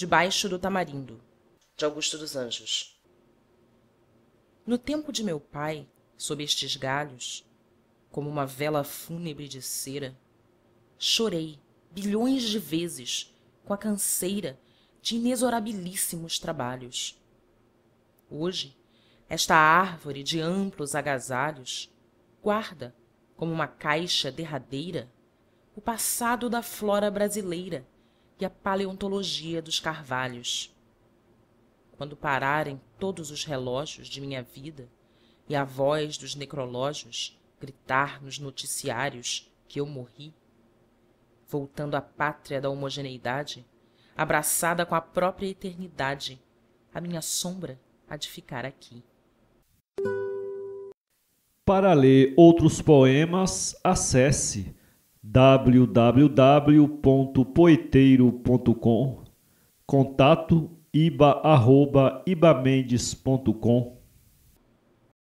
debaixo do tamarindo de augusto dos anjos no tempo de meu pai sob estes galhos como uma vela fúnebre de cera chorei bilhões de vezes com a canseira de inexorabilíssimos trabalhos hoje esta árvore de amplos agasalhos guarda como uma caixa derradeira o passado da flora brasileira e a paleontologia dos carvalhos quando pararem todos os relógios de minha vida e a voz dos necrológios gritar nos noticiários que eu morri voltando à pátria da homogeneidade abraçada com a própria eternidade a minha sombra há de ficar aqui para ler outros poemas acesse www.poeteiro.com, contato iba, arroba, ibamendes.com